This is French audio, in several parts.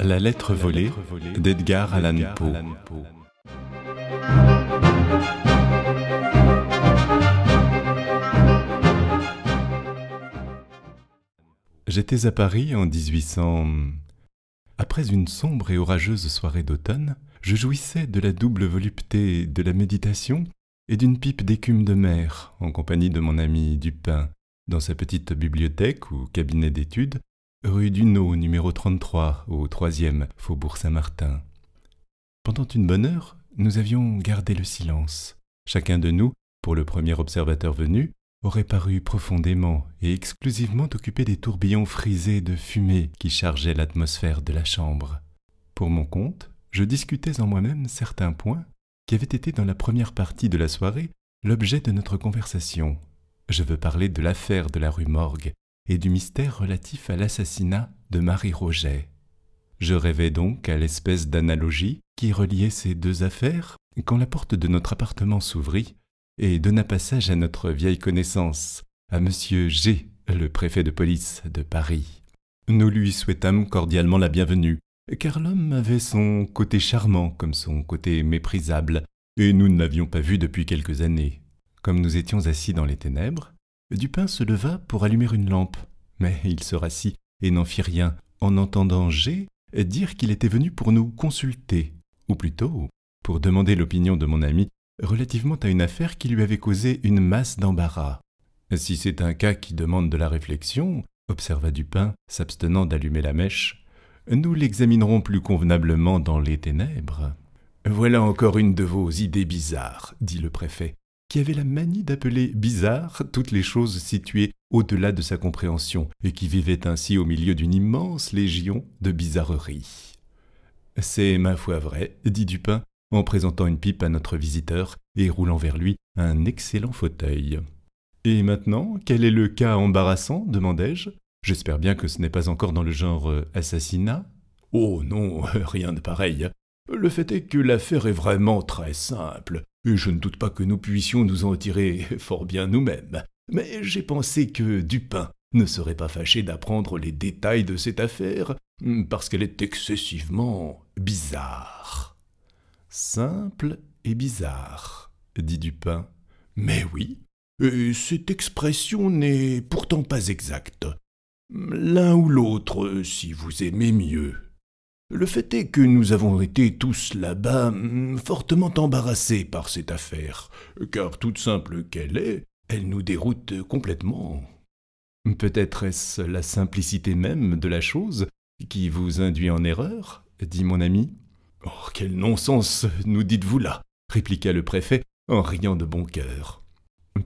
La lettre volée d'Edgar Allan Poe. J'étais à Paris en 1800. Après une sombre et orageuse soirée d'automne, je jouissais de la double volupté de la méditation et d'une pipe d'écume de mer en compagnie de mon ami Dupin dans sa petite bibliothèque ou cabinet d'études rue Duneau, numéro 33, au 3e faubourg Saint-Martin. Pendant une bonne heure, nous avions gardé le silence. Chacun de nous, pour le premier observateur venu, aurait paru profondément et exclusivement occupé des tourbillons frisés de fumée qui chargeaient l'atmosphère de la chambre. Pour mon compte, je discutais en moi-même certains points qui avaient été dans la première partie de la soirée l'objet de notre conversation. Je veux parler de l'affaire de la rue Morgue, et du mystère relatif à l'assassinat de Marie Roget. Je rêvais donc à l'espèce d'analogie qui reliait ces deux affaires quand la porte de notre appartement s'ouvrit et donna passage à notre vieille connaissance, à Monsieur G, le préfet de police de Paris. Nous lui souhaitâmes cordialement la bienvenue, car l'homme avait son côté charmant comme son côté méprisable, et nous ne l'avions pas vu depuis quelques années. Comme nous étions assis dans les ténèbres, Dupin se leva pour allumer une lampe, mais il se rassit et n'en fit rien, en entendant G dire qu'il était venu pour nous consulter, ou plutôt pour demander l'opinion de mon ami relativement à une affaire qui lui avait causé une masse d'embarras. Si c'est un cas qui demande de la réflexion, observa Dupin, s'abstenant d'allumer la mèche, nous l'examinerons plus convenablement dans les ténèbres. Voilà encore une de vos idées bizarres, dit le préfet, qui avait la manie d'appeler bizarre toutes les choses situées au-delà de sa compréhension, et qui vivait ainsi au milieu d'une immense légion de bizarreries. C'est ma foi vrai, dit Dupin, en présentant une pipe à notre visiteur et roulant vers lui un excellent fauteuil. Et maintenant, quel est le cas embarrassant demandai-je. J'espère bien que ce n'est pas encore dans le genre euh, assassinat. Oh non, rien de pareil. Le fait est que l'affaire est vraiment très simple, et je ne doute pas que nous puissions nous en tirer fort bien nous-mêmes. Mais j'ai pensé que Dupin ne serait pas fâché d'apprendre les détails de cette affaire, hmm, parce qu'elle est excessivement bizarre. Simple et bizarre, dit Dupin. Mais oui, et euh, cette expression n'est pourtant pas exacte. L'un ou l'autre, si vous aimez mieux, le fait est que nous avons été tous là-bas hum, fortement embarrassés par cette affaire, car toute simple qu'elle est, elle nous déroute complètement. Peut-être est-ce la simplicité même de la chose qui vous induit en erreur, dit mon ami. Oh, quel non-sens nous dites-vous là répliqua le préfet en riant de bon cœur.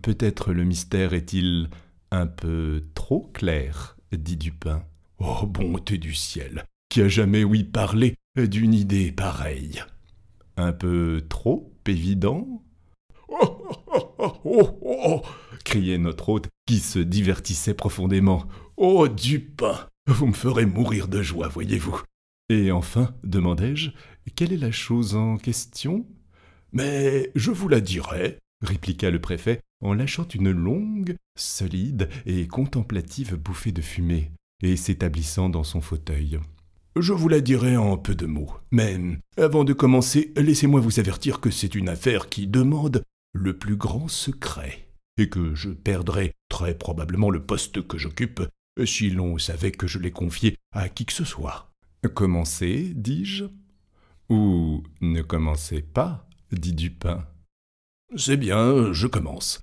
Peut-être le mystère est-il un peu trop clair, dit Dupin. Oh bonté du ciel qui a jamais ouï parler d'une idée pareille. Un peu trop évident oh, oh, criait notre hôte qui se divertissait profondément. Oh du pain Vous me ferez mourir de joie, voyez-vous. Et enfin, demandai-je, quelle est la chose en question Mais je vous la dirai, répliqua le préfet en lâchant une longue, solide et contemplative bouffée de fumée et s'établissant dans son fauteuil. Je vous la dirai en peu de mots. Mais avant de commencer, laissez-moi vous avertir que c'est une affaire qui demande le plus grand secret, et que je perdrai très probablement le poste que j'occupe si l'on savait que je l'ai confié à qui que ce soit. Commencez, dis-je. Ou ne commencez pas, dit Dupin. C'est bien, je commence.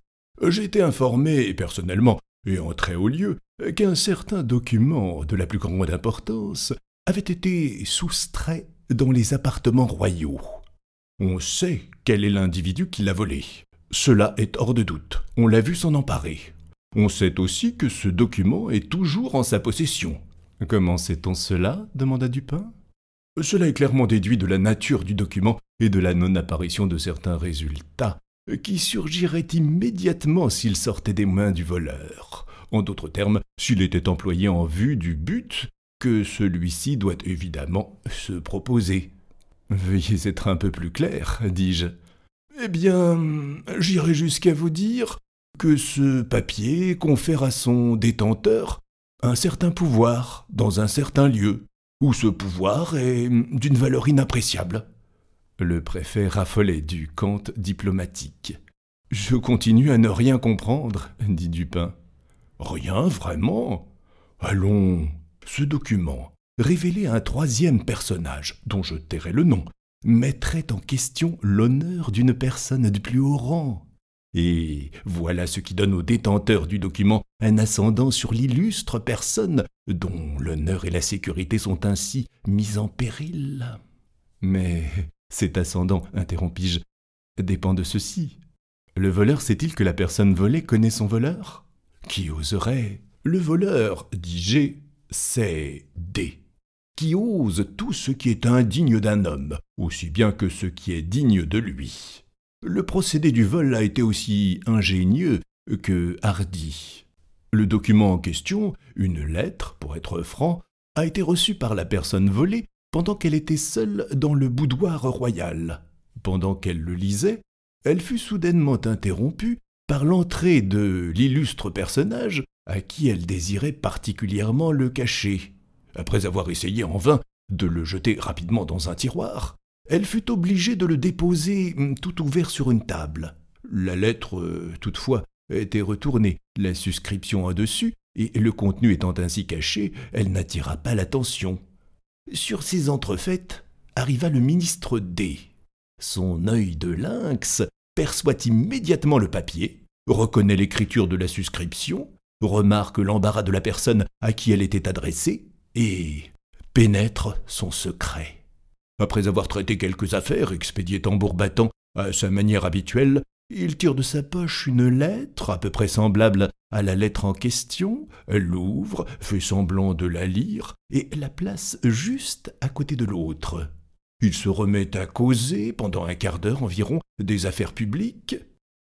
J'ai été informé personnellement et en très haut lieu qu'un certain document de la plus grande importance avait été soustrait dans les appartements royaux. On sait quel est l'individu qui l'a volé. Cela est hors de doute. On l'a vu s'en emparer. On sait aussi que ce document est toujours en sa possession. Comment sait-on cela demanda Dupin. Cela est clairement déduit de la nature du document et de la non-apparition de certains résultats qui surgiraient immédiatement s'il sortait des mains du voleur. En d'autres termes, s'il était employé en vue du but que celui-ci doit évidemment se proposer. Veuillez être un peu plus clair, dis-je. Eh bien, j'irai jusqu'à vous dire que ce papier confère à son détenteur un certain pouvoir dans un certain lieu, où ce pouvoir est d'une valeur inappréciable. Le préfet raffolait du cant diplomatique. Je continue à ne rien comprendre, dit Dupin. Rien, vraiment Allons, ce document, révélé à un troisième personnage, dont je tairai le nom, mettrait en question l'honneur d'une personne de plus haut rang. Et voilà ce qui donne au détenteur du document un ascendant sur l'illustre personne dont l'honneur et la sécurité sont ainsi mis en péril. Mais cet ascendant, interrompis-je, dépend de ceci. Le voleur sait-il que la personne volée connaît son voleur Qui oserait Le voleur, dis-je, c'est D, qui ose tout ce qui est indigne d'un homme, aussi bien que ce qui est digne de lui. Le procédé du vol a été aussi ingénieux que hardi. Le document en question, une lettre, pour être franc, a été reçu par la personne volée pendant qu'elle était seule dans le boudoir royal. Pendant qu'elle le lisait, elle fut soudainement interrompue par l'entrée de l'illustre personnage à qui elle désirait particulièrement le cacher. Après avoir essayé en vain de le jeter rapidement dans un tiroir, elle fut obligée de le déposer hum, tout ouvert sur une table. La lettre, euh, toutefois, était retournée, la suscription dessus, et le contenu étant ainsi caché, elle n'attira pas l'attention. Sur ces entrefaites arriva le ministre D. Son œil de lynx perçoit immédiatement le papier, reconnaît l'écriture de la suscription, remarque l'embarras de la personne à qui elle était adressée et pénètre son secret. Après avoir traité quelques affaires, expédiées tambour battant à sa manière habituelle, il tire de sa poche une lettre à peu près semblable à la lettre en question, l'ouvre, fait semblant de la lire et la place juste à côté de l'autre. Il se remet à causer pendant un quart d'heure environ des affaires publiques.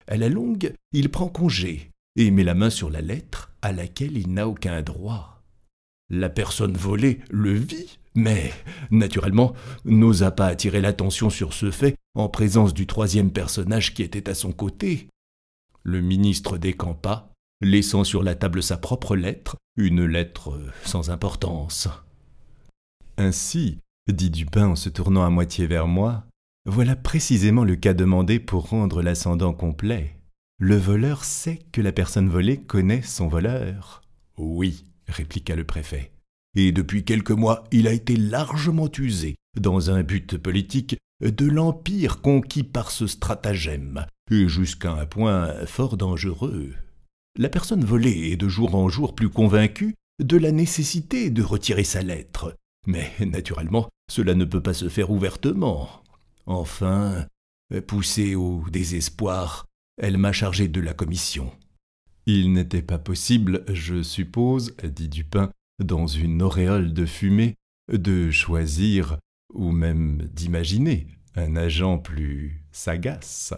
À la longue, il prend congé et met la main sur la lettre à laquelle il n'a aucun droit. La personne volée le vit, mais, naturellement, n'osa pas attirer l'attention sur ce fait en présence du troisième personnage qui était à son côté. Le ministre décampa, laissant sur la table sa propre lettre, une lettre euh, sans importance. Ainsi, dit Dupin en se tournant à moitié vers moi, voilà précisément le cas demandé pour rendre l'ascendant complet. Le voleur sait que la personne volée connaît son voleur. Oui, répliqua le préfet. Et depuis quelques mois, il a été largement usé, dans un but politique, de l'empire conquis par ce stratagème, et jusqu'à un point fort dangereux. La personne volée est de jour en jour plus convaincue de la nécessité de retirer sa lettre. Mais naturellement, cela ne peut pas se faire ouvertement. Enfin, poussé au désespoir, elle m'a chargé de la commission. Il n'était pas possible, je suppose, dit Dupin, dans une auréole de fumée, de choisir, ou même d'imaginer, un agent plus sagace.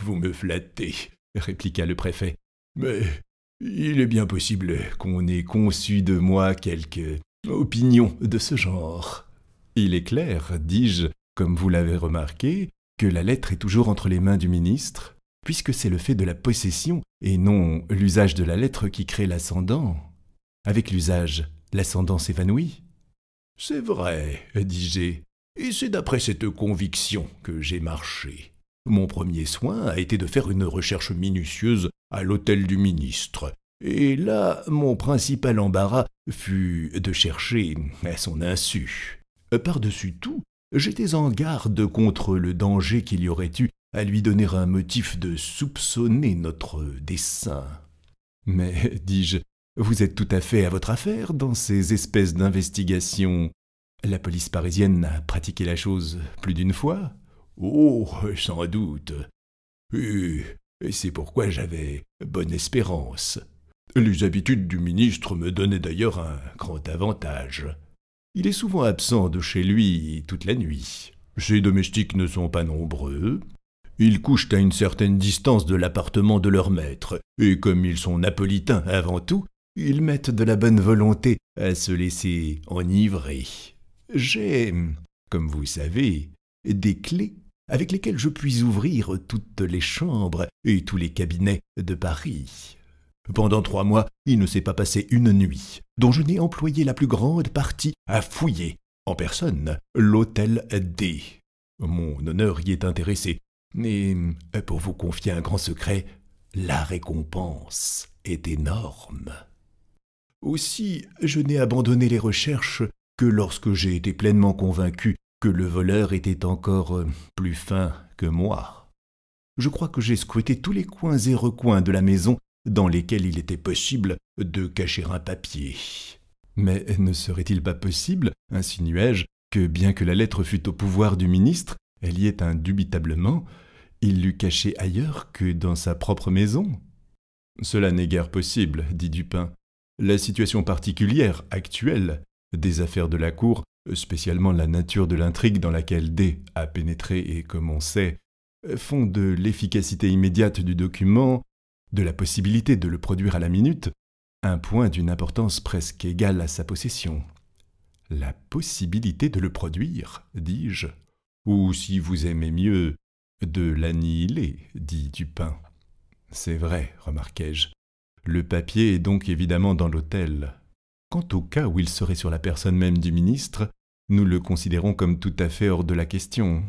Vous me flattez, répliqua le préfet, mais il est bien possible qu'on ait conçu de moi quelque opinion de ce genre. Il est clair, dis-je, comme vous l'avez remarqué, que la lettre est toujours entre les mains du ministre, puisque c'est le fait de la possession et non l'usage de la lettre qui crée l'ascendant. Avec l'usage, l'ascendant s'évanouit. C'est vrai, dis-je, et c'est d'après cette conviction que j'ai marché. Mon premier soin a été de faire une recherche minutieuse à l'hôtel du ministre, et là mon principal embarras fut de chercher à son insu. Par-dessus tout, j'étais en garde contre le danger qu'il y aurait eu à lui donner un motif de soupçonner notre dessein. Mais, dis-je, vous êtes tout à fait à votre affaire dans ces espèces d'investigations. La police parisienne a pratiqué la chose plus d'une fois Oh, sans doute. Et c'est pourquoi j'avais bonne espérance. Les habitudes du ministre me donnaient d'ailleurs un grand avantage. Il est souvent absent de chez lui toute la nuit. Ses domestiques ne sont pas nombreux, ils couchent à une certaine distance de l'appartement de leur maître, et comme ils sont napolitains avant tout, ils mettent de la bonne volonté à se laisser enivrer. J'ai, comme vous savez, des clés avec lesquelles je puis ouvrir toutes les chambres et tous les cabinets de Paris. Pendant trois mois, il ne s'est pas passé une nuit, dont je n'ai employé la plus grande partie à fouiller, en personne, l'hôtel D. Mon honneur y est intéressé, mais, euh, pour vous confier un grand secret, la récompense est énorme. Aussi, je n'ai abandonné les recherches que lorsque j'ai été pleinement convaincu que le voleur était encore euh, plus fin que moi. Je crois que j'ai scruté tous les coins et recoins de la maison dans lesquels il était possible de cacher un papier. Mais ne serait-il pas possible, insinuai-je, que bien que la lettre fût au pouvoir du ministre, elle y est indubitablement, il l'eût cachée ailleurs que dans sa propre maison. Cela n'est guère possible, dit Dupin. La situation particulière, actuelle, des affaires de la cour, spécialement la nature de l'intrigue dans laquelle D a pénétré et, comme sait, font de l'efficacité immédiate du document, de la possibilité de le produire à la minute, un point d'une importance presque égale à sa possession. La possibilité de le produire, dis-je, ou si vous aimez mieux, de l'annihiler, dit Dupin. C'est vrai, remarquai-je. Le papier est donc évidemment dans l'hôtel. Quant au cas où il serait sur la personne même du ministre, nous le considérons comme tout à fait hors de la question.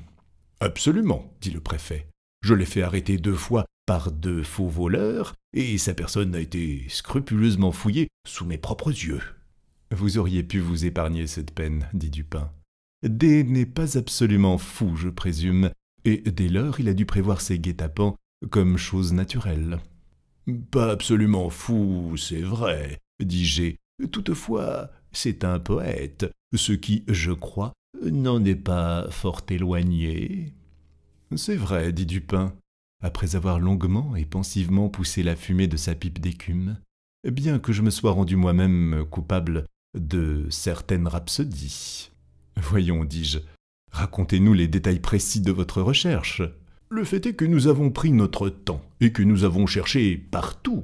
Absolument, dit le préfet. Je l'ai fait arrêter deux fois par deux faux voleurs, et sa personne a été scrupuleusement fouillée sous mes propres yeux. Vous auriez pu vous épargner cette peine, dit Dupin. D n'est pas absolument fou, je présume, et dès lors il a dû prévoir ses guet-apens comme chose naturelle. Pas absolument fou, c'est vrai, dit je Toutefois, c'est un poète, ce qui, je crois, n'en est pas fort éloigné. C'est vrai, dit Dupin, après avoir longuement et pensivement poussé la fumée de sa pipe d'écume, bien que je me sois rendu moi-même coupable de certaines rhapsodies. Voyons, dis-je, racontez-nous les détails précis de votre recherche. Le fait est que nous avons pris notre temps et que nous avons cherché partout.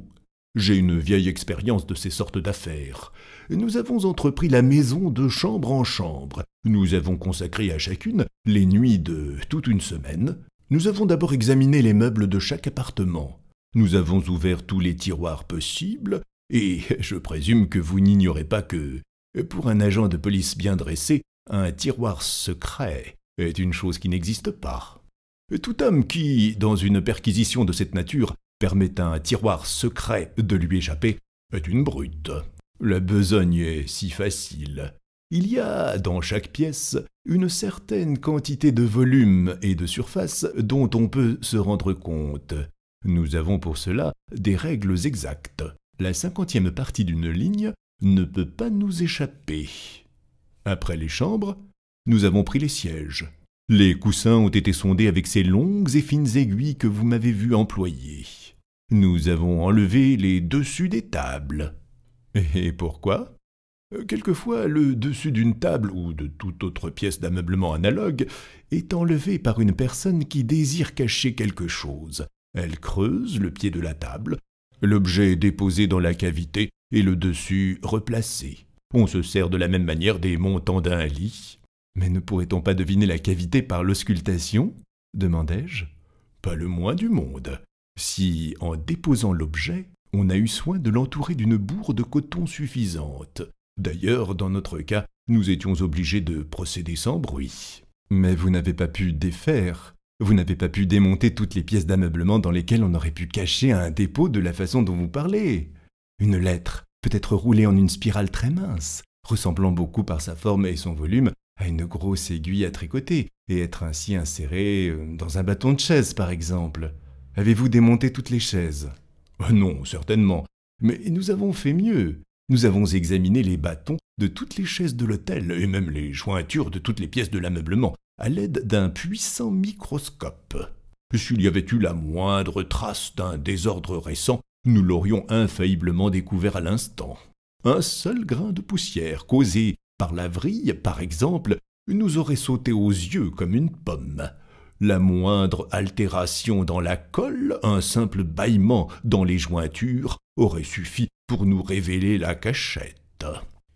J'ai une vieille expérience de ces sortes d'affaires. Nous avons entrepris la maison de chambre en chambre. Nous avons consacré à chacune les nuits de toute une semaine. Nous avons d'abord examiné les meubles de chaque appartement. Nous avons ouvert tous les tiroirs possibles, et je présume que vous n'ignorez pas que, pour un agent de police bien dressé, un tiroir secret est une chose qui n'existe pas. Tout homme qui, dans une perquisition de cette nature, permet à un tiroir secret de lui échapper, est une brute. La besogne est si facile. Il y a dans chaque pièce une certaine quantité de volume et de surface dont on peut se rendre compte. Nous avons pour cela des règles exactes. La cinquantième partie d'une ligne ne peut pas nous échapper. Après les chambres, nous avons pris les sièges. Les coussins ont été sondés avec ces longues et fines aiguilles que vous m'avez vu employer. Nous avons enlevé les dessus des tables. Et pourquoi Quelquefois, le dessus d'une table ou de toute autre pièce d'ameublement analogue est enlevé par une personne qui désire cacher quelque chose. Elle creuse le pied de la table, l'objet est déposé dans la cavité et le dessus replacé. On se sert de la même manière des montants d'un lit. Mais ne pourrait-on pas deviner la cavité par l'auscultation demandai-je. Pas le moins du monde. Si, en déposant l'objet, on a eu soin de l'entourer d'une bourre de coton suffisante. D'ailleurs, dans notre cas, nous étions obligés de procéder sans bruit. Mais vous n'avez pas pu défaire, vous n'avez pas pu démonter toutes les pièces d'ameublement dans lesquelles on aurait pu cacher un dépôt de la façon dont vous parlez. Une lettre, peut être roulé en une spirale très mince, ressemblant beaucoup par sa forme et son volume à une grosse aiguille à tricoter, et être ainsi inséré euh, dans un bâton de chaise, par exemple. Avez-vous démonté toutes les chaises oh Non, certainement. Mais nous avons fait mieux. Nous avons examiné les bâtons de toutes les chaises de l'hôtel, et même les jointures de toutes les pièces de l'ameublement, à l'aide d'un puissant microscope. S'il y avait eu la moindre trace d'un désordre récent, nous l'aurions infailliblement découvert à l'instant. Un seul grain de poussière causé par la vrille, par exemple, nous aurait sauté aux yeux comme une pomme. La moindre altération dans la colle, un simple bâillement dans les jointures, aurait suffi pour nous révéler la cachette.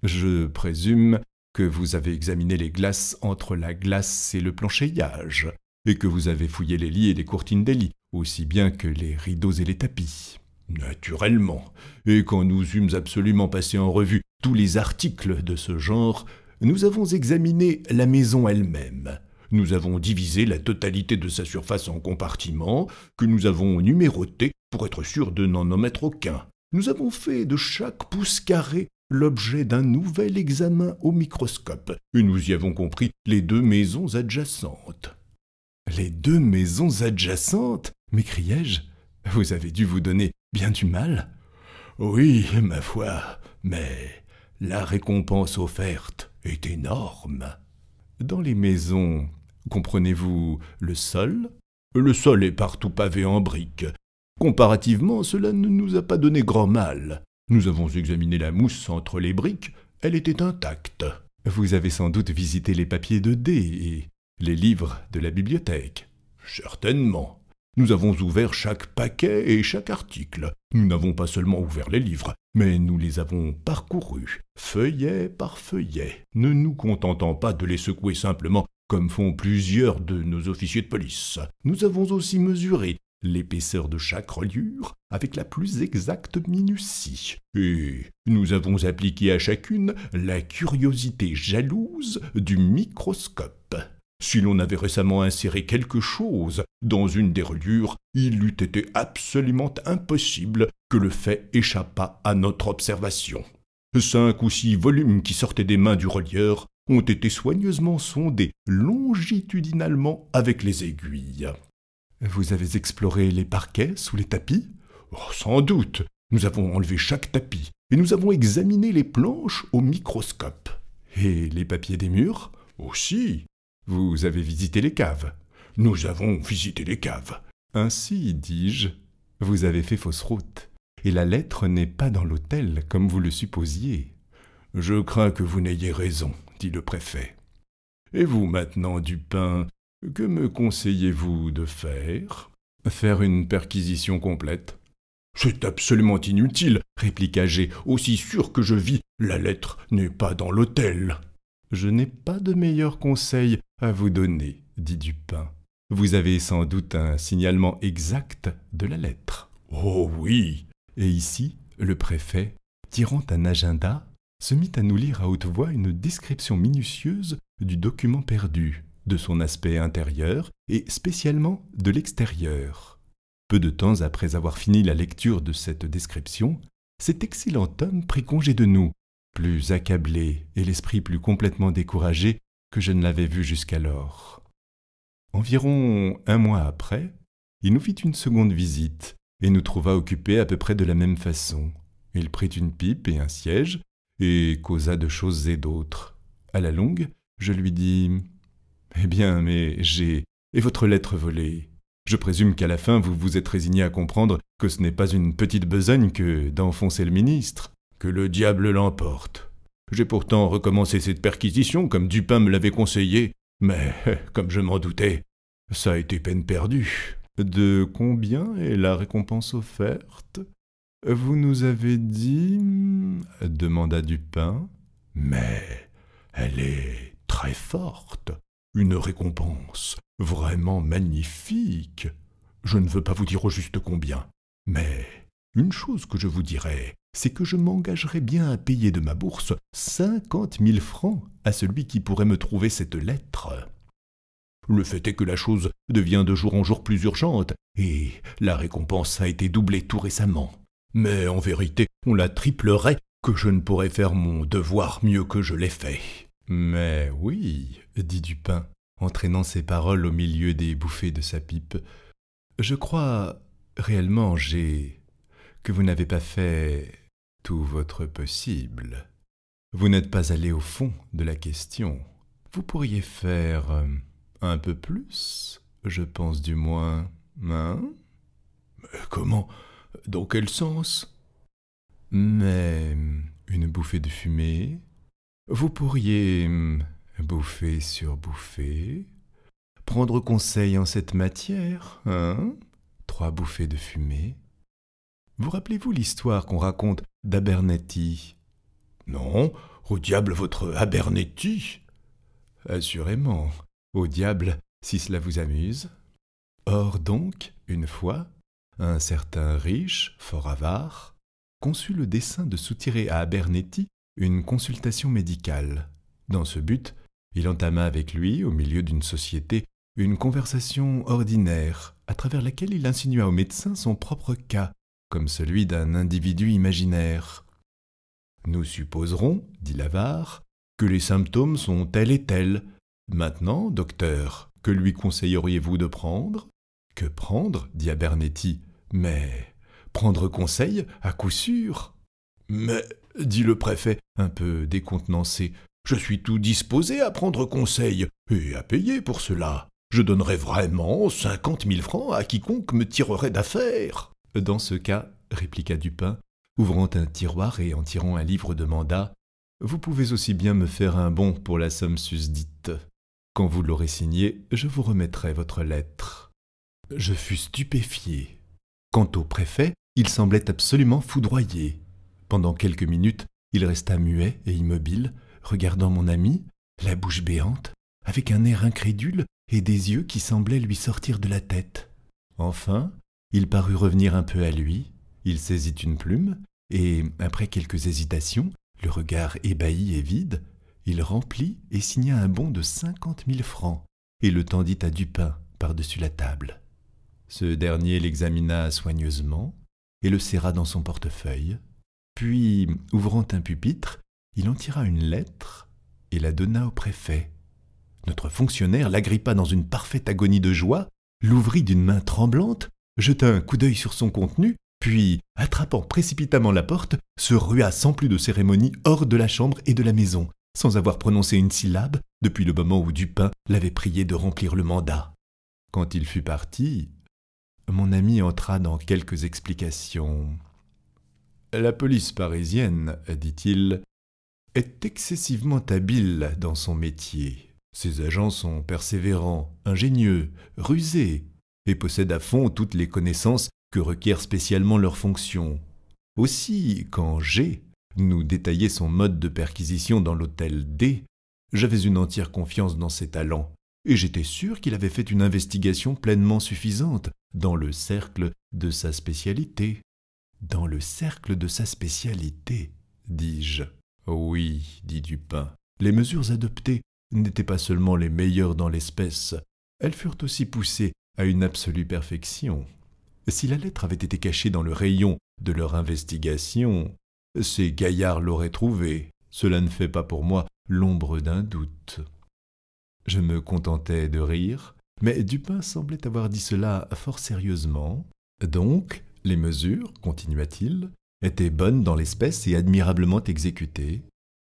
Je présume que vous avez examiné les glaces entre la glace et le plancheillage, et que vous avez fouillé les lits et les courtines des lits, aussi bien que les rideaux et les tapis. Naturellement, et quand nous eûmes absolument passé en revue tous les articles de ce genre, nous avons examiné la maison elle-même. Nous avons divisé la totalité de sa surface en compartiments, que nous avons numérotés pour être sûrs de n'en omettre aucun. Nous avons fait de chaque pouce carré l'objet d'un nouvel examen au microscope, et nous y avons compris les deux maisons adjacentes. Les deux maisons adjacentes m'écriai-je. Vous avez dû vous donner bien du mal Oui, ma foi, mais la récompense offerte est énorme. Dans les maisons, comprenez-vous le sol Le sol est partout pavé en briques. Comparativement, cela ne nous a pas donné grand mal. Nous avons examiné la mousse entre les briques, elle était intacte. Vous avez sans doute visité les papiers de dés et les livres de la bibliothèque. Certainement. Nous avons ouvert chaque paquet et chaque article. Nous n'avons pas seulement ouvert les livres, mais nous les avons parcourus, feuillet par feuillet, ne nous contentant pas de les secouer simplement comme font plusieurs de nos officiers de police. Nous avons aussi mesuré l'épaisseur de chaque reliure avec la plus exacte minutie, et nous avons appliqué à chacune la curiosité jalouse du microscope. Si l'on avait récemment inséré quelque chose dans une des reliures, il eût été absolument impossible que le fait échappât à notre observation. Cinq ou six volumes qui sortaient des mains du relieur ont été soigneusement sondés longitudinalement avec les aiguilles. Vous avez exploré les parquets sous les tapis oh, Sans doute. Nous avons enlevé chaque tapis et nous avons examiné les planches au microscope. Et les papiers des murs Aussi. Vous avez visité les caves. Nous avons visité les caves. Ainsi, dis-je, vous avez fait fausse route, et la lettre n'est pas dans l'hôtel comme vous le supposiez. Je crains que vous n'ayez raison, dit le préfet. Et vous maintenant, Dupin, que me conseillez-vous de faire Faire une perquisition complète C'est absolument inutile, répliqua G. Aussi sûr que je vis, la lettre n'est pas dans l'hôtel. Je n'ai pas de meilleur conseil à vous donner, dit Dupin. Vous avez sans doute un signalement exact de la lettre. Oh oui Et ici, le préfet, tirant un agenda, se mit à nous lire à haute voix une description minutieuse du document perdu, de son aspect intérieur et spécialement de l'extérieur. Peu de temps après avoir fini la lecture de cette description, cet excellent homme prit congé de nous plus accablé et l'esprit plus complètement découragé que je ne l'avais vu jusqu'alors. Environ un mois après, il nous fit une seconde visite et nous trouva occupés à peu près de la même façon. Il prit une pipe et un siège et causa de choses et d'autres. À la longue, je lui dis Eh bien, mais j'ai. Et votre lettre volée Je présume qu'à la fin, vous vous êtes résigné à comprendre que ce n'est pas une petite besogne que d'enfoncer le ministre. Que le diable l'emporte. J'ai pourtant recommencé cette perquisition comme Dupin me l'avait conseillé, mais, comme je m'en doutais, ça a été peine perdue. De combien est la récompense offerte Vous nous avez dit hmm, demanda Dupin. Mais elle est très forte. Une récompense vraiment magnifique. Je ne veux pas vous dire au juste combien, mais une chose que je vous dirai, c'est que je m'engagerais bien à payer de ma bourse cinquante mille francs à celui qui pourrait me trouver cette lettre. Le fait est que la chose devient de jour en jour plus urgente, et la récompense a été doublée tout récemment. Mais en vérité, on la triplerait que je ne pourrais faire mon devoir mieux que je l'ai fait. Mais oui, dit Dupin, entraînant ses paroles au milieu des bouffées de sa pipe, je crois réellement, j'ai que vous n'avez pas fait votre possible. Vous n'êtes pas allé au fond de la question. Vous pourriez faire euh, un peu plus, je pense du moins, hein euh, Comment Dans quel sens Mais une bouffée de fumée Vous pourriez euh, bouffer sur bouffée Prendre conseil en cette matière, hein Trois bouffées de fumée vous rappelez-vous l'histoire qu'on raconte d'Abernetti. — Non, au diable votre Abernetti !— Assurément, au diable, si cela vous amuse. Or donc, une fois, un certain riche, fort avare, conçut le dessein de soutirer à Abernetti une consultation médicale. Dans ce but, il entama avec lui, au milieu d'une société, une conversation ordinaire, à travers laquelle il insinua au médecin son propre cas, comme celui d'un individu imaginaire. Nous supposerons, dit l'avare, que les symptômes sont tels et tels. Maintenant, docteur, que lui conseilleriez-vous de prendre Que prendre dit Abernethy, Mais prendre conseil, à coup sûr. Mais, dit le préfet, un peu décontenancé, je suis tout disposé à prendre conseil, et à payer pour cela. Je donnerais vraiment cinquante mille francs à quiconque me tirerait d'affaire. Dans ce cas, répliqua Dupin, ouvrant un tiroir et en tirant un livre de mandat, vous pouvez aussi bien me faire un bon pour la somme susdite. Quand vous l'aurez signé, je vous remettrai votre lettre. Je fus stupéfié. Quant au préfet, il semblait absolument foudroyé. Pendant quelques minutes, il resta muet et immobile, regardant mon ami, la bouche béante, avec un air incrédule et des yeux qui semblaient lui sortir de la tête. Enfin, il parut revenir un peu à lui, il saisit une plume, et, après quelques hésitations, le regard ébahi et vide, il remplit et signa un bon de cinquante mille francs, et le tendit à Dupin par-dessus la table. Ce dernier l'examina soigneusement, et le serra dans son portefeuille, puis, ouvrant un pupitre, il en tira une lettre et la donna au préfet. Notre fonctionnaire l'agrippa dans une parfaite agonie de joie, l'ouvrit d'une main tremblante jeta un coup d'œil sur son contenu, puis, attrapant précipitamment la porte, se rua sans plus de cérémonie hors de la chambre et de la maison, sans avoir prononcé une syllabe depuis le moment où Dupin l'avait prié de remplir le mandat. Quand il fut parti, mon ami entra dans quelques explications. La police parisienne, dit-il, est excessivement habile dans son métier. Ses agents sont persévérants, ingénieux, rusés, et possède à fond toutes les connaissances que requiert spécialement leur fonction. Aussi, quand G nous détaillait son mode de perquisition dans l'hôtel D, j'avais une entière confiance dans ses talents, et j'étais sûr qu'il avait fait une investigation pleinement suffisante dans le cercle de sa spécialité. Dans le cercle de sa spécialité, dis-je. Oui, dit Dupin, les mesures adoptées n'étaient pas seulement les meilleures dans l'espèce, elles furent aussi poussées à une absolue perfection. Si la lettre avait été cachée dans le rayon de leur investigation, ces gaillards l'auraient trouvée. Cela ne fait pas pour moi l'ombre d'un doute. Je me contentais de rire, mais Dupin semblait avoir dit cela fort sérieusement. Donc, les mesures, continua-t-il, étaient bonnes dans l'espèce et admirablement exécutées.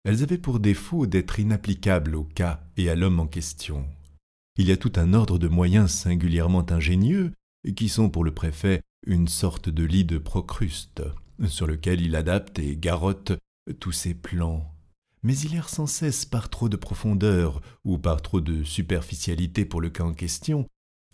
Elles avaient pour défaut d'être inapplicables au cas et à l'homme en question. Il y a tout un ordre de moyens singulièrement ingénieux qui sont pour le préfet une sorte de lit de Procruste, sur lequel il adapte et garrote tous ses plans. Mais il erre sans cesse par trop de profondeur ou par trop de superficialité pour le cas en question,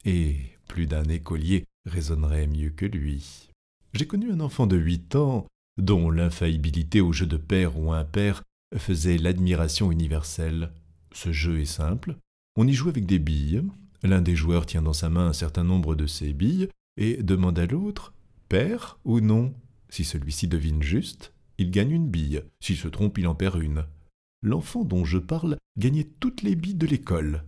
et plus d'un écolier raisonnerait mieux que lui. J'ai connu un enfant de huit ans dont l'infaillibilité au jeu de père ou impair faisait l'admiration universelle. Ce jeu est simple, on y joue avec des billes. L'un des joueurs tient dans sa main un certain nombre de ces billes et demande à l'autre Père ou non Si celui-ci devine juste, il gagne une bille. S'il se trompe, il en perd une. L'enfant dont je parle gagnait toutes les billes de l'école.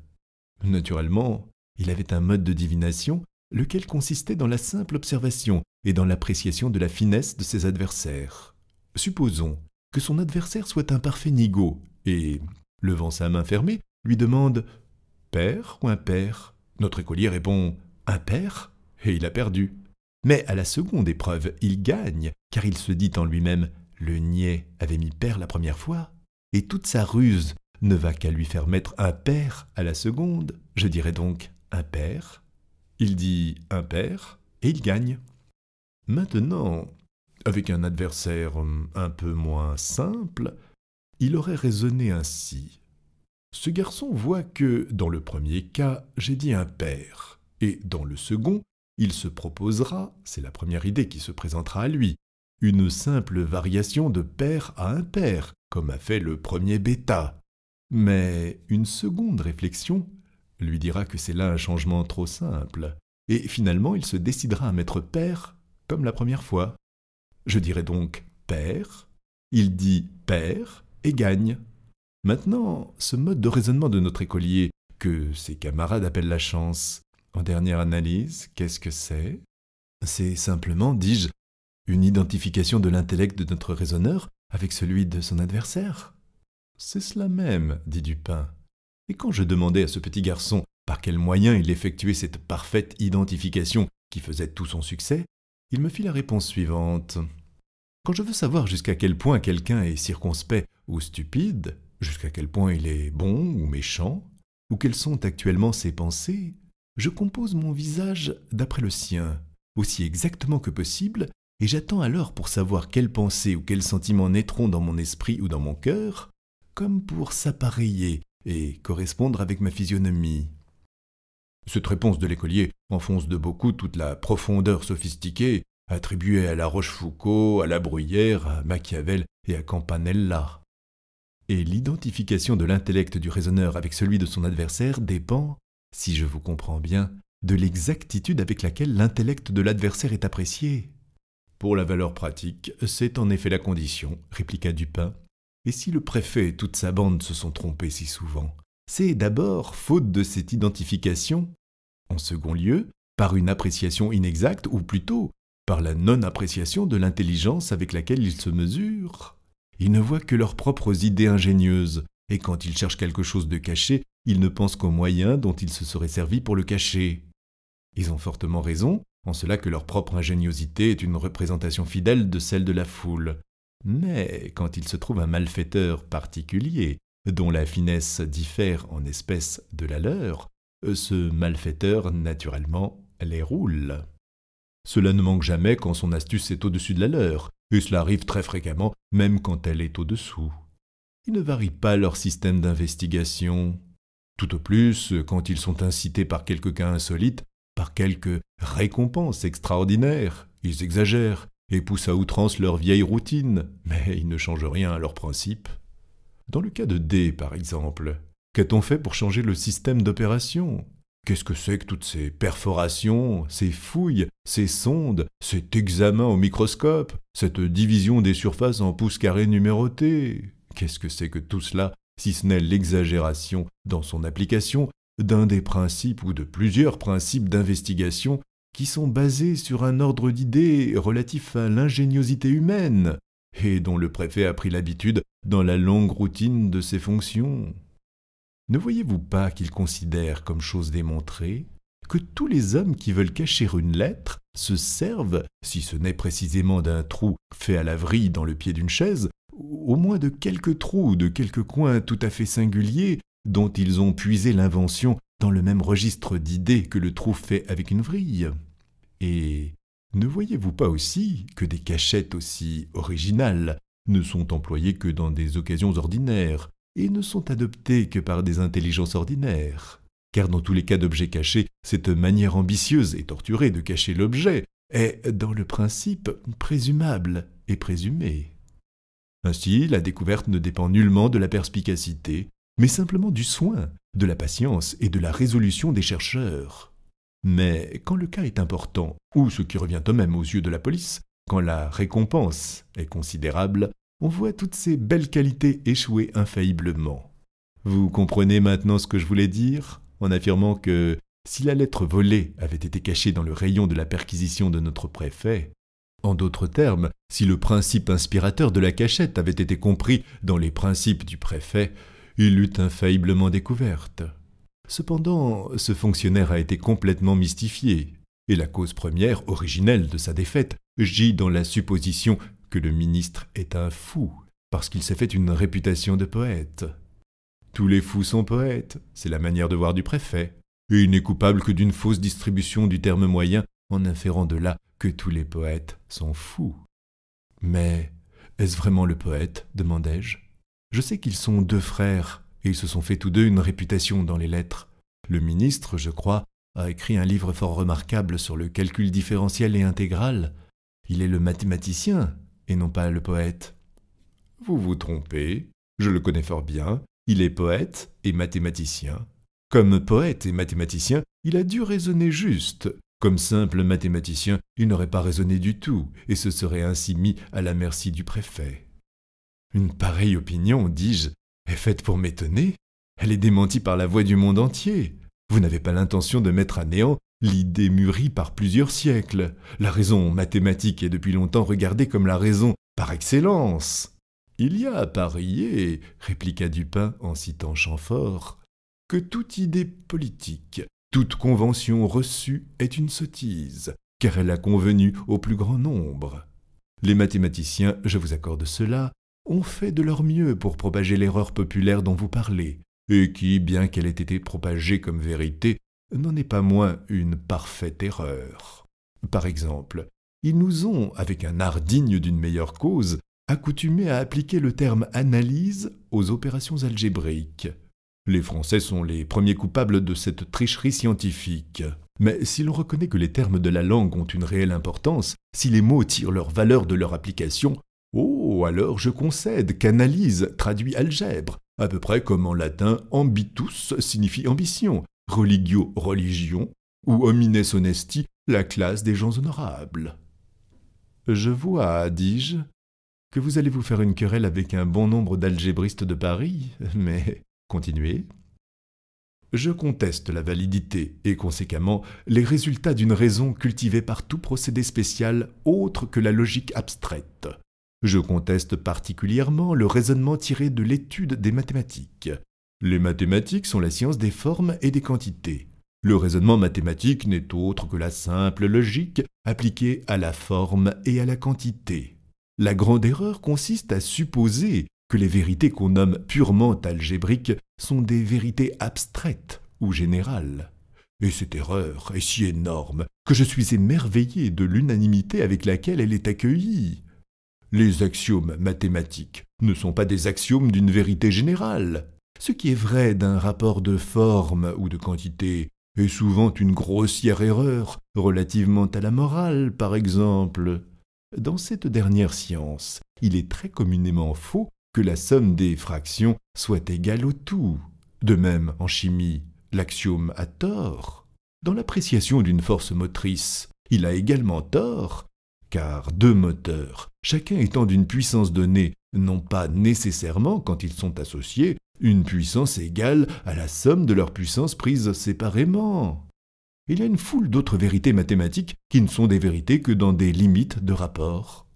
Naturellement, il avait un mode de divination, lequel consistait dans la simple observation et dans l'appréciation de la finesse de ses adversaires. Supposons que son adversaire soit un parfait nigo et, levant sa main fermée, lui demande Père ou père ?» Notre écolier répond père » et il a perdu. Mais à la seconde épreuve, il gagne, car il se dit en lui-même Le niais avait mis père la première fois, et toute sa ruse ne va qu'à lui faire mettre un père à la seconde. Je dirais donc un père ». Il dit un père » et il gagne. Maintenant, avec un adversaire hum, un peu moins simple, il aurait raisonné ainsi. Ce garçon voit que, dans le premier cas, j'ai dit un père, et dans le second, il se proposera, c'est la première idée qui se présentera à lui, une simple variation de père à père comme a fait le premier bêta. Mais une seconde réflexion lui dira que c'est là un changement trop simple, et finalement il se décidera à mettre père comme la première fois. Je dirai donc père il dit père et gagne. Maintenant, ce mode de raisonnement de notre écolier, que ses camarades appellent la chance, en dernière analyse, qu'est-ce que c'est C'est simplement, dis-je, une identification de l'intellect de notre raisonneur avec celui de son adversaire. C'est cela même, dit Dupin. Et quand je demandais à ce petit garçon par quels moyens il effectuait cette parfaite identification qui faisait tout son succès, il me fit la réponse suivante. Quand je veux savoir jusqu'à quel point quelqu'un est circonspect ou stupide, Jusqu'à quel point il est bon ou méchant, ou quelles sont actuellement ses pensées, je compose mon visage d'après le sien, aussi exactement que possible, et j'attends alors pour savoir quelles pensées ou quels sentiments naîtront dans mon esprit ou dans mon cœur, comme pour s'appareiller et correspondre avec ma physionomie. Cette réponse de l'écolier enfonce de beaucoup toute la profondeur sophistiquée attribuée à la Rochefoucauld, à la Bruyère, à Machiavel et à Campanella. Et l'identification de l'intellect du raisonneur avec celui de son adversaire dépend, si je vous comprends bien, de l'exactitude avec laquelle l'intellect de l'adversaire est apprécié. Pour la valeur pratique, c'est en effet la condition, répliqua Dupin. Et si le préfet et toute sa bande se sont trompés si souvent, c'est d'abord faute de cette identification. En second lieu, par une appréciation inexacte, ou plutôt par la non-appréciation de l'intelligence avec laquelle il se mesure. Ils ne voient que leurs propres idées ingénieuses, et quand ils cherchent quelque chose de caché, ils ne pensent qu'aux moyens dont ils se seraient servis pour le cacher. Ils ont fortement raison, en cela que leur propre ingéniosité est une représentation fidèle de celle de la foule. Mais quand il se trouve un malfaiteur particulier, dont la finesse diffère en espèce de la leur, ce malfaiteur, naturellement, les roule. Cela ne manque jamais quand son astuce est au-dessus de la leur, et cela arrive très fréquemment, même quand elle est au-dessous. Ils ne varient pas leur système d'investigation. Tout au plus, quand ils sont incités par quelque cas insolite, par quelque récompense extraordinaire, ils exagèrent et poussent à outrance leur vieille routine, mais ils ne changent rien à leurs principes. Dans le cas de D, par exemple, qu'a-t-on fait pour changer le système d'opération Qu'est-ce que c'est que toutes ces perforations, ces fouilles, ces sondes, cet examen au microscope, cette division des surfaces en pouces carrés numérotés Qu'est-ce que c'est que tout cela, si ce n'est l'exagération dans son application d'un des principes ou de plusieurs principes d'investigation qui sont basés sur un ordre d'idées relatif à l'ingéniosité humaine, et dont le préfet a pris l'habitude dans la longue routine de ses fonctions. Ne voyez-vous pas qu'il considère comme chose démontrée que tous les hommes qui veulent cacher une lettre se servent, si ce n'est précisément d'un trou fait à la vrille dans le pied d'une chaise, au moins de quelques trous, de quelques coins tout à fait singuliers dont ils ont puisé l'invention dans le même registre d'idées que le trou fait avec une vrille. Et ne voyez-vous pas aussi que des cachettes aussi originales ne sont employées que dans des occasions ordinaires, et ne sont adoptés que par des intelligences ordinaires. Car dans tous les cas d'objets cachés, cette manière ambitieuse et torturée de cacher l'objet est, dans le principe, présumable et présumée. Ainsi, la découverte ne dépend nullement de la perspicacité, mais simplement du soin, de la patience et de la résolution des chercheurs. Mais quand le cas est important, ou ce qui revient au même aux yeux de la police, quand la récompense est considérable, on voit toutes ces belles qualités échouer infailliblement. Vous comprenez maintenant ce que je voulais dire en affirmant que si la lettre volée avait été cachée dans le rayon de la perquisition de notre préfet, en d'autres termes, si le principe inspirateur de la cachette avait été compris dans les principes du préfet, il l'eût infailliblement découverte. Cependant, ce fonctionnaire a été complètement mystifié, et la cause première, originelle de sa défaite, gît dans la supposition que le ministre est un fou, parce qu'il s'est fait une réputation de poète. Tous les fous sont poètes, c'est la manière de voir du préfet, et il n'est coupable que d'une fausse distribution du terme moyen en inférant de là que tous les poètes sont fous. Mais est-ce vraiment le poète demandai-je. Je sais qu'ils sont deux frères, et ils se sont fait tous deux une réputation dans les lettres. Le ministre, je crois, a écrit un livre fort remarquable sur le calcul différentiel et intégral. Il est le mathématicien, et non pas le poète. Vous vous trompez, je le connais fort bien, il est poète et mathématicien. Comme poète et mathématicien, il a dû raisonner juste. Comme simple mathématicien, il n'aurait pas raisonné du tout, et se serait ainsi mis à la merci du préfet. Une pareille opinion, dis-je, est faite pour m'étonner. Elle est démentie par la voix du monde entier. Vous n'avez pas l'intention de mettre à néant L'idée mûrit par plusieurs siècles. La raison mathématique est depuis longtemps regardée comme la raison par excellence. Il y a à parier, répliqua Dupin en citant Champfort, que toute idée politique, toute convention reçue est une sottise, car elle a convenu au plus grand nombre. Les mathématiciens, je vous accorde cela, ont fait de leur mieux pour propager l'erreur populaire dont vous parlez, et qui, bien qu'elle ait été propagée comme vérité, n'en est pas moins une parfaite erreur. Par exemple, ils nous ont, avec un art digne d'une meilleure cause, accoutumés à appliquer le terme analyse aux opérations algébriques. Les Français sont les premiers coupables de cette tricherie scientifique. Mais si l'on reconnaît que les termes de la langue ont une réelle importance, si les mots tirent leur valeur de leur application, oh, alors je concède qu'analyse traduit algèbre, à peu près comme en latin ambitus signifie ambition, religio religion, ou homines honesti, la classe des gens honorables. Je vois, dis-je, que vous allez vous faire une querelle avec un bon nombre d'algébristes de Paris, mais continuez. Je conteste la validité et conséquemment les résultats d'une raison cultivée par tout procédé spécial autre que la logique abstraite. Je conteste particulièrement le raisonnement tiré de l'étude des mathématiques. Les mathématiques sont la science des formes et des quantités. Le raisonnement mathématique n'est autre que la simple logique appliquée à la forme et à la quantité. La grande erreur consiste à supposer que les vérités qu'on nomme purement algébriques sont des vérités abstraites ou générales. Et cette erreur est si énorme que je suis émerveillé de l'unanimité avec laquelle elle est accueillie. Les axiomes mathématiques ne sont pas des axiomes d'une vérité générale. Ce qui est vrai d'un rapport de forme ou de quantité est souvent une grossière erreur relativement à la morale, par exemple. Dans cette dernière science, il est très communément faux que la somme des fractions soit égale au tout. De même, en chimie, l'axiome a tort. Dans l'appréciation d'une force motrice, il a également tort, car deux moteurs, chacun étant d'une puissance donnée, n'ont pas nécessairement, quand ils sont associés, une puissance égale à la somme de leurs puissances prises séparément. Il y a une foule d'autres vérités mathématiques qui ne sont des vérités que dans des limites de rapport.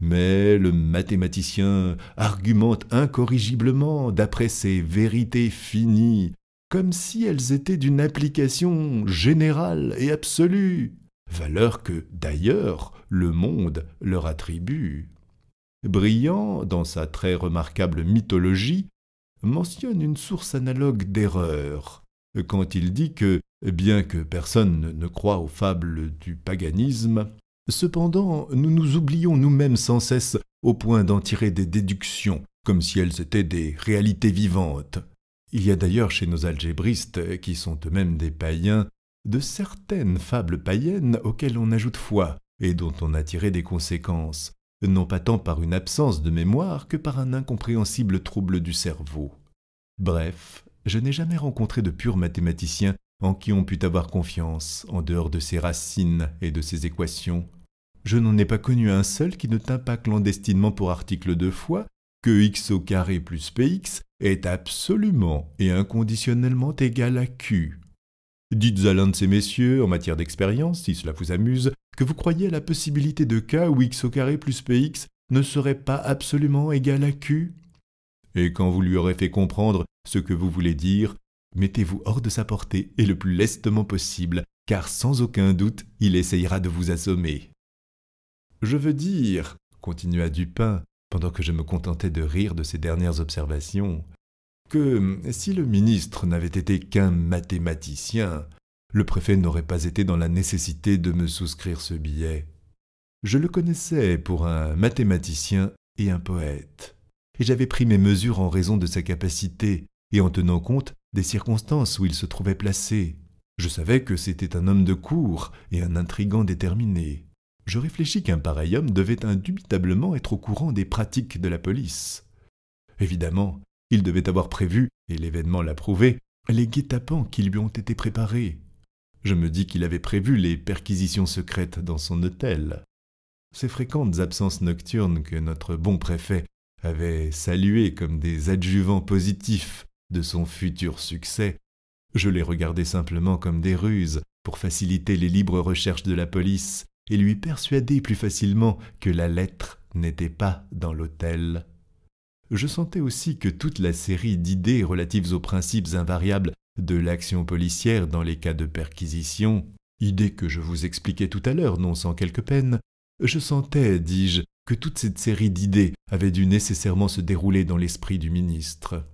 Mais le mathématicien argumente incorrigiblement d'après ces vérités finies, comme si elles étaient d'une application générale et absolue, valeur que, d'ailleurs, le monde leur attribue. Brillant dans sa très remarquable mythologie, mentionne une source analogue d'erreur quand il dit que, bien que personne ne croie aux fables du paganisme, cependant nous nous oublions nous-mêmes sans cesse au point d'en tirer des déductions, comme si elles étaient des réalités vivantes. Il y a d'ailleurs chez nos algébristes, qui sont eux-mêmes des païens, de certaines fables païennes auxquelles on ajoute foi et dont on a tiré des conséquences, non pas tant par une absence de mémoire que par un incompréhensible trouble du cerveau. Bref, je n'ai jamais rencontré de pur mathématicien en qui on pût avoir confiance, en dehors de ses racines et de ses équations. Je n'en ai pas connu un seul qui ne tint pas clandestinement pour article deux fois que x au carré plus px est absolument et inconditionnellement égal à q, Dites à l'un de ces messieurs, en matière d'expérience, si cela vous amuse, que vous croyez à la possibilité de k où x au carré plus px ne serait pas absolument égal à q. Et quand vous lui aurez fait comprendre ce que vous voulez dire, mettez-vous hors de sa portée et le plus lestement possible, car sans aucun doute, il essayera de vous assommer. Je veux dire, continua Dupin, pendant que je me contentais de rire de ces dernières observations, que si le ministre n'avait été qu'un mathématicien, le préfet n'aurait pas été dans la nécessité de me souscrire ce billet. Je le connaissais pour un mathématicien et un poète, et j'avais pris mes mesures en raison de sa capacité et en tenant compte des circonstances où il se trouvait placé. Je savais que c'était un homme de cour et un intrigant déterminé. Je réfléchis qu'un pareil homme devait indubitablement être au courant des pratiques de la police. Évidemment, il devait avoir prévu, et l'événement l'a prouvé, les guet-apens qui lui ont été préparés. Je me dis qu'il avait prévu les perquisitions secrètes dans son hôtel. Ces fréquentes absences nocturnes que notre bon préfet avait saluées comme des adjuvants positifs de son futur succès, je les regardais simplement comme des ruses pour faciliter les libres recherches de la police et lui persuader plus facilement que la lettre n'était pas dans l'hôtel je sentais aussi que toute la série d'idées relatives aux principes invariables de l'action policière dans les cas de perquisition, idées que je vous expliquais tout à l'heure non sans quelque peine, je sentais, dis-je, que toute cette série d'idées avait dû nécessairement se dérouler dans l'esprit du ministre.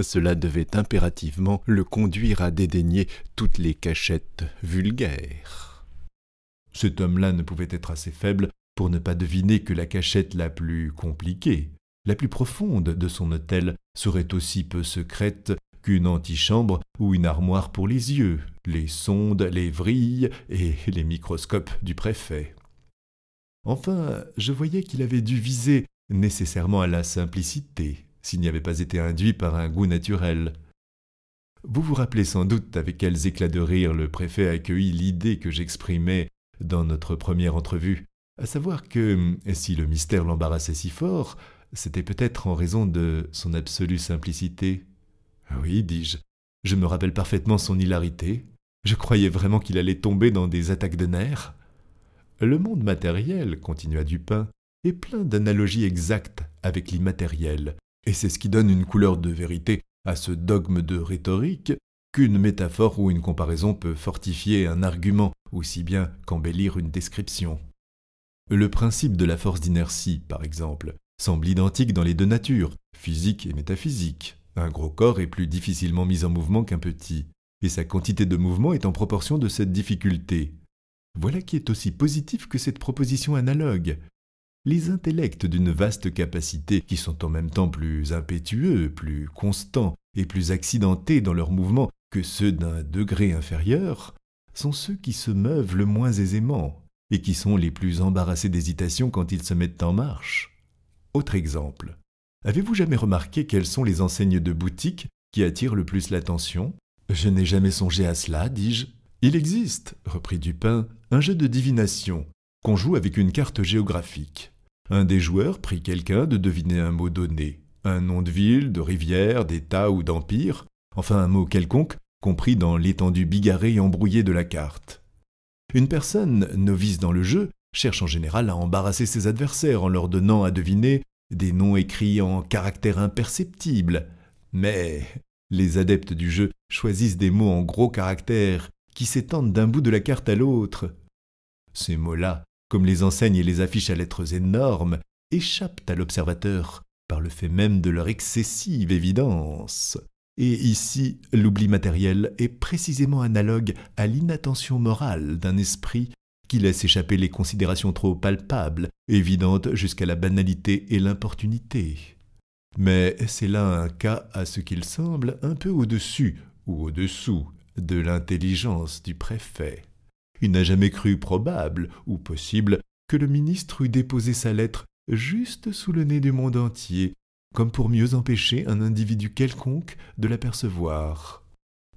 Cela devait impérativement le conduire à dédaigner toutes les cachettes vulgaires. Cet homme-là ne pouvait être assez faible pour ne pas deviner que la cachette la plus compliquée, la plus profonde de son hôtel serait aussi peu secrète qu'une antichambre ou une armoire pour les yeux, les sondes, les vrilles et les microscopes du préfet. Enfin, je voyais qu'il avait dû viser nécessairement à la simplicité, s'il n'y avait pas été induit par un goût naturel. Vous vous rappelez sans doute avec quels éclats de rire le préfet accueillit l'idée que j'exprimais dans notre première entrevue, à savoir que, si le mystère l'embarrassait si fort, c'était peut-être en raison de son absolue simplicité. Ah oui, dis-je, je me rappelle parfaitement son hilarité. Je croyais vraiment qu'il allait tomber dans des attaques de nerfs. Le monde matériel, continua Dupin, est plein d'analogies exactes avec l'immatériel, et c'est ce qui donne une couleur de vérité à ce dogme de rhétorique qu'une métaphore ou une comparaison peut fortifier un argument aussi bien qu'embellir une description. Le principe de la force d'inertie, par exemple, semble identique dans les deux natures, physique et métaphysique. Un gros corps est plus difficilement mis en mouvement qu'un petit, et sa quantité de mouvement est en proportion de cette difficulté. Voilà qui est aussi positif que cette proposition analogue. Les intellects d'une vaste capacité, qui sont en même temps plus impétueux, plus constants et plus accidentés dans leurs mouvements que ceux d'un degré inférieur, sont ceux qui se meuvent le moins aisément, et qui sont les plus embarrassés d'hésitation quand ils se mettent en marche. Autre exemple. Avez-vous jamais remarqué quelles sont les enseignes de boutique qui attirent le plus l'attention Je n'ai jamais songé à cela, dis-je. Il existe, reprit Dupin, un jeu de divination qu'on joue avec une carte géographique. Un des joueurs prie quelqu'un de deviner un mot donné, un nom de ville, de rivière, d'État ou d'empire, enfin un mot quelconque compris dans l'étendue bigarrée et embrouillée de la carte. Une personne novice dans le jeu cherche en général à embarrasser ses adversaires en leur donnant à deviner des noms écrits en caractères imperceptibles. Mais les adeptes du jeu choisissent des mots en gros caractères qui s'étendent d'un bout de la carte à l'autre. Ces mots-là, comme les enseignes et les affiches à lettres énormes, échappent à l'observateur par le fait même de leur excessive évidence. Et ici, l'oubli matériel est précisément analogue à l'inattention morale d'un esprit qui laisse échapper les considérations trop palpables, évidentes jusqu'à la banalité et l'importunité. Mais c'est là un cas, à ce qu'il semble, un peu au-dessus ou au-dessous de l'intelligence du préfet. Il n'a jamais cru probable ou possible que le ministre eût déposé sa lettre juste sous le nez du monde entier, comme pour mieux empêcher un individu quelconque de l'apercevoir.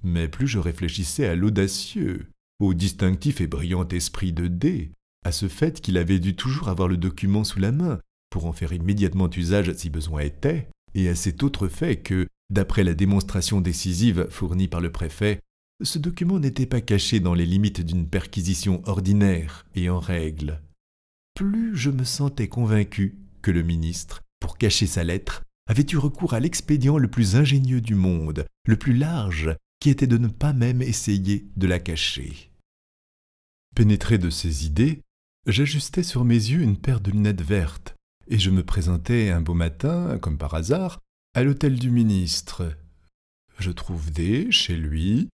Mais plus je réfléchissais à l'audacieux, au distinctif et brillant esprit de D, à ce fait qu'il avait dû toujours avoir le document sous la main, pour en faire immédiatement usage si besoin était, et à cet autre fait que, d'après la démonstration décisive fournie par le préfet, ce document n'était pas caché dans les limites d'une perquisition ordinaire et en règle. Plus je me sentais convaincu que le ministre, pour cacher sa lettre, avait eu recours à l'expédient le plus ingénieux du monde, le plus large, qui était de ne pas même essayer de la cacher. Pénétré de ces idées, j'ajustais sur mes yeux une paire de lunettes vertes, et je me présentai un beau matin, comme par hasard, à l'hôtel du ministre. Je trouve D chez lui,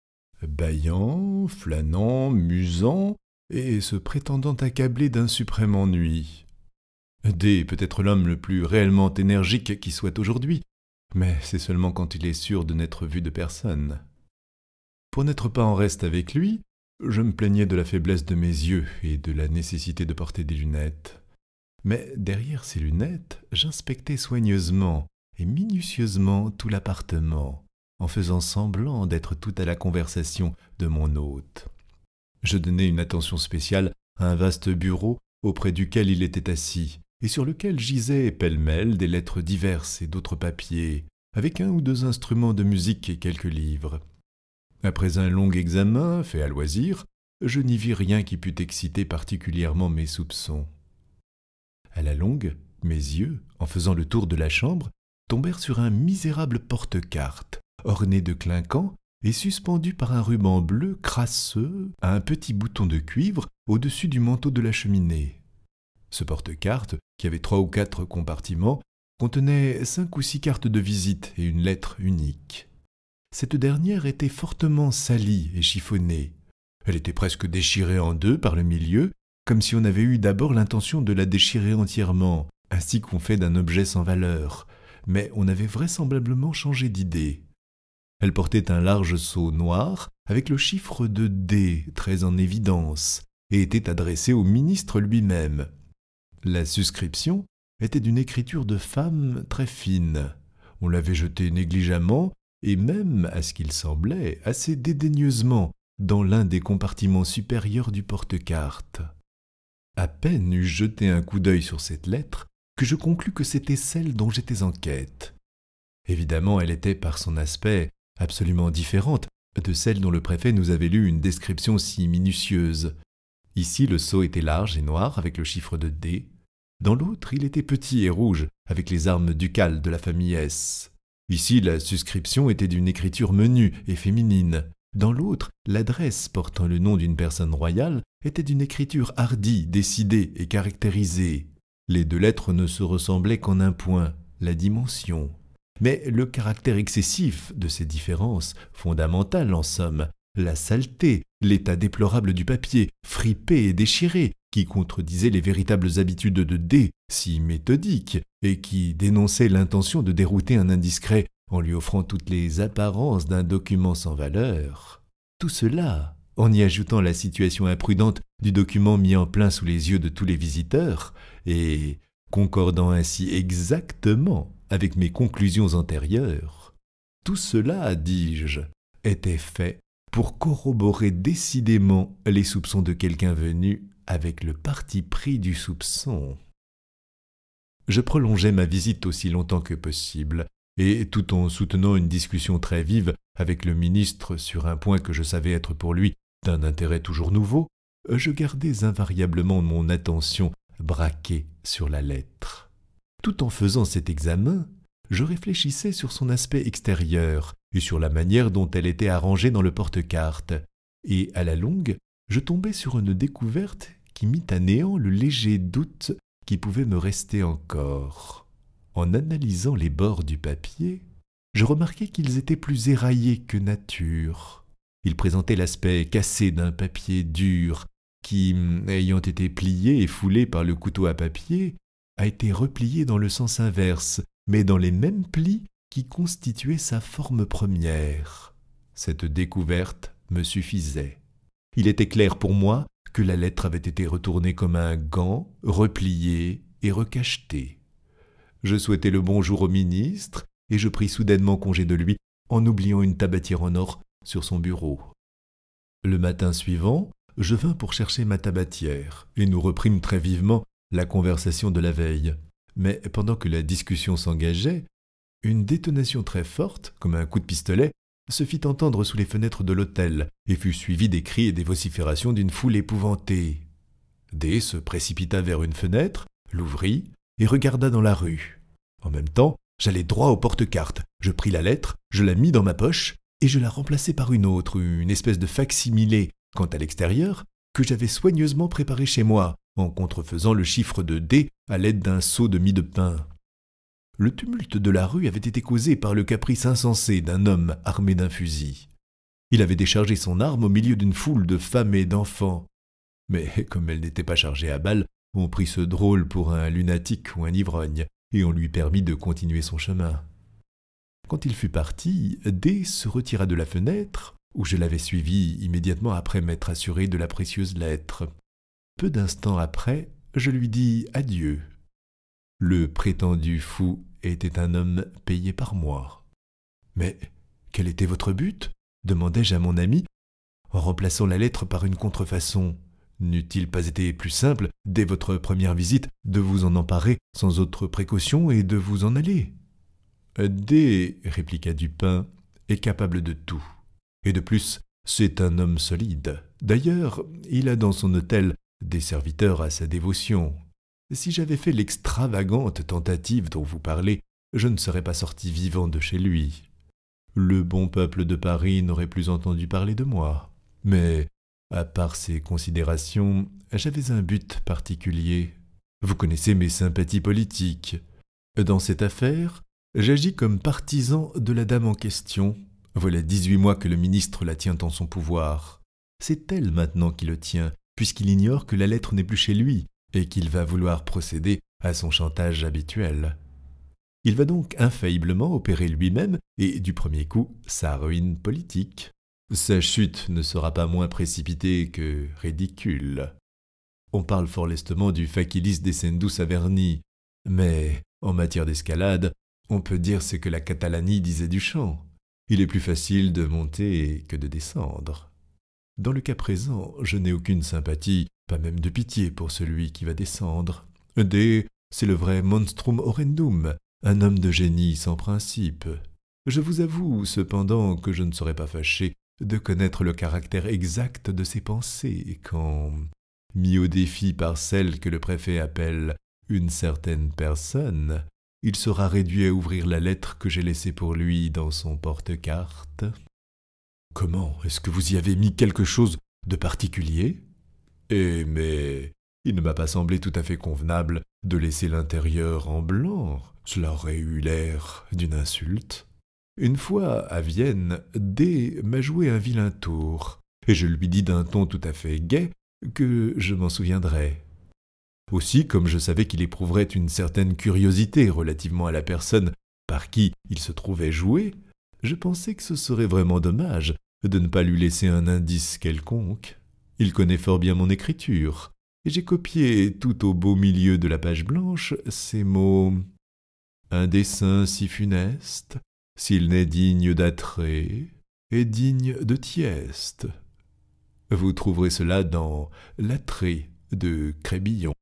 bâillant, flânant, musant, et se prétendant accablé d'un suprême ennui. D est peut-être l'homme le plus réellement énergique qui soit aujourd'hui, mais c'est seulement quand il est sûr de n'être vu de personne. Pour n'être pas en reste avec lui, je me plaignais de la faiblesse de mes yeux et de la nécessité de porter des lunettes. Mais derrière ces lunettes, j'inspectais soigneusement et minutieusement tout l'appartement, en faisant semblant d'être tout à la conversation de mon hôte. Je donnais une attention spéciale à un vaste bureau auprès duquel il était assis, et sur lequel gisaient pêle-mêle des lettres diverses et d'autres papiers, avec un ou deux instruments de musique et quelques livres. Après un long examen, fait à loisir, je n'y vis rien qui pût exciter particulièrement mes soupçons. À la longue, mes yeux, en faisant le tour de la chambre, tombèrent sur un misérable porte-carte, orné de clinquants et suspendu par un ruban bleu crasseux à un petit bouton de cuivre au-dessus du manteau de la cheminée. Ce porte-carte, qui avait trois ou quatre compartiments, contenait cinq ou six cartes de visite et une lettre unique cette dernière était fortement salie et chiffonnée. Elle était presque déchirée en deux par le milieu, comme si on avait eu d'abord l'intention de la déchirer entièrement, ainsi qu'on fait d'un objet sans valeur, mais on avait vraisemblablement changé d'idée. Elle portait un large seau noir avec le chiffre de D très en évidence, et était adressée au ministre lui-même. La suscription était d'une écriture de femme très fine. On l'avait jetée négligemment et même, à ce qu'il semblait, assez dédaigneusement, dans l'un des compartiments supérieurs du porte-carte. À peine eus jeté un coup d'œil sur cette lettre que je conclus que c'était celle dont j'étais en quête. Évidemment, elle était par son aspect absolument différente de celle dont le préfet nous avait lu une description si minutieuse. Ici, le sceau était large et noir avec le chiffre de D. Dans l'autre, il était petit et rouge avec les armes ducales de la famille S. Ici, la suscription était d'une écriture menue et féminine. Dans l'autre, l'adresse portant le nom d'une personne royale était d'une écriture hardie, décidée et caractérisée. Les deux lettres ne se ressemblaient qu'en un point, la dimension. Mais le caractère excessif de ces différences, fondamentales en somme, la saleté, l'état déplorable du papier, fripé et déchiré, qui contredisait les véritables habitudes de D, si méthodiques, et qui dénonçait l'intention de dérouter un indiscret en lui offrant toutes les apparences d'un document sans valeur. Tout cela, en y ajoutant la situation imprudente du document mis en plein sous les yeux de tous les visiteurs, et concordant ainsi exactement avec mes conclusions antérieures. Tout cela, dis-je, était fait pour corroborer décidément les soupçons de quelqu'un venu avec le parti pris du soupçon. Je prolongeai ma visite aussi longtemps que possible, et tout en soutenant une discussion très vive avec le ministre sur un point que je savais être pour lui d'un intérêt toujours nouveau, je gardais invariablement mon attention braquée sur la lettre. Tout en faisant cet examen, je réfléchissais sur son aspect extérieur et sur la manière dont elle était arrangée dans le porte-carte, et à la longue, je tombais sur une découverte qui mit à néant le léger doute qui pouvait me rester encore. En analysant les bords du papier, je remarquai qu'ils étaient plus éraillés que nature. Ils présentaient l'aspect cassé d'un papier dur, qui, mm, ayant été plié et foulé par le couteau à papier, a été replié dans le sens inverse, mais dans les mêmes plis qui constituaient sa forme première. Cette découverte me suffisait. Il était clair pour moi que la lettre avait été retournée comme un gant, repliée et recachetée. Je souhaitai le bonjour au ministre, et je pris soudainement congé de lui en oubliant une tabatière en or sur son bureau. Le matin suivant, je vins pour chercher ma tabatière, et nous reprîmes très vivement la conversation de la veille. Mais pendant que la discussion s'engageait, une détonation très forte, comme un coup de pistolet, se fit entendre sous les fenêtres de l'hôtel et fut suivi des cris et des vociférations d'une foule épouvantée. D se précipita vers une fenêtre, l'ouvrit et regarda dans la rue. En même temps, j'allai droit au porte-carte, je pris la lettre, je la mis dans ma poche et je la remplaçai par une autre, une espèce de facsimilé, quant à l'extérieur, que j'avais soigneusement préparé chez moi, en contrefaisant le chiffre de D à l'aide d'un seau de mie de pain. Le tumulte de la rue avait été causé par le caprice insensé d'un homme armé d'un fusil. Il avait déchargé son arme au milieu d'une foule de femmes et d'enfants. Mais comme elle n'était pas chargée à balles, on prit ce drôle pour un lunatique ou un ivrogne, et on lui permit de continuer son chemin. Quand il fut parti, D se retira de la fenêtre, où je l'avais suivi immédiatement après m'être assuré de la précieuse lettre. Peu d'instants après, je lui dis adieu le prétendu fou était un homme payé par moi. Mais quel était votre but demandai-je à mon ami, en remplaçant la lettre par une contrefaçon. N'eût-il pas été plus simple, dès votre première visite, de vous en emparer sans autre précaution et de vous en aller D, répliqua Dupin, est capable de tout. Et de plus, c'est un homme solide. D'ailleurs, il a dans son hôtel des serviteurs à sa dévotion, si j'avais fait l'extravagante tentative dont vous parlez, je ne serais pas sorti vivant de chez lui. Le bon peuple de Paris n'aurait plus entendu parler de moi. Mais, à part ces considérations, j'avais un but particulier. Vous connaissez mes sympathies politiques. Dans cette affaire, j'agis comme partisan de la dame en question. Voilà dix-huit mois que le ministre la tient en son pouvoir. C'est elle maintenant qui le tient, puisqu'il ignore que la lettre n'est plus chez lui, et qu'il va vouloir procéder à son chantage habituel. Il va donc infailliblement opérer lui-même et, du premier coup, sa ruine politique. Sa chute ne sera pas moins précipitée que ridicule. On parle fort lestement du facilis descendus Averni, mais en matière d'escalade, on peut dire ce que la Catalanie disait du chant. Il est plus facile de monter que de descendre. Dans le cas présent, je n'ai aucune sympathie pas même de pitié pour celui qui va descendre. D, c'est le vrai monstrum horrendum, un homme de génie sans principe. Je vous avoue cependant que je ne serais pas fâché de connaître le caractère exact de ses pensées quand, mis au défi par celle que le préfet appelle une certaine personne, il sera réduit à ouvrir la lettre que j'ai laissée pour lui dans son porte-carte. Comment Est-ce que vous y avez mis quelque chose de particulier eh mais il ne m'a pas semblé tout à fait convenable de laisser l'intérieur en blanc. Cela aurait eu l'air d'une insulte. Une fois à Vienne, D m'a joué un vilain tour, et je lui dis d'un ton tout à fait gai que je m'en souviendrais. Aussi, comme je savais qu'il éprouverait une certaine curiosité relativement à la personne par qui il se trouvait joué, je pensais que ce serait vraiment dommage de ne pas lui laisser un indice quelconque. Il connaît fort bien mon écriture, et j'ai copié tout au beau milieu de la page blanche ces mots. Un dessein si funeste, s'il n'est digne d'attrait, est digne de tieste. Vous trouverez cela dans L'attrait de Crébillon.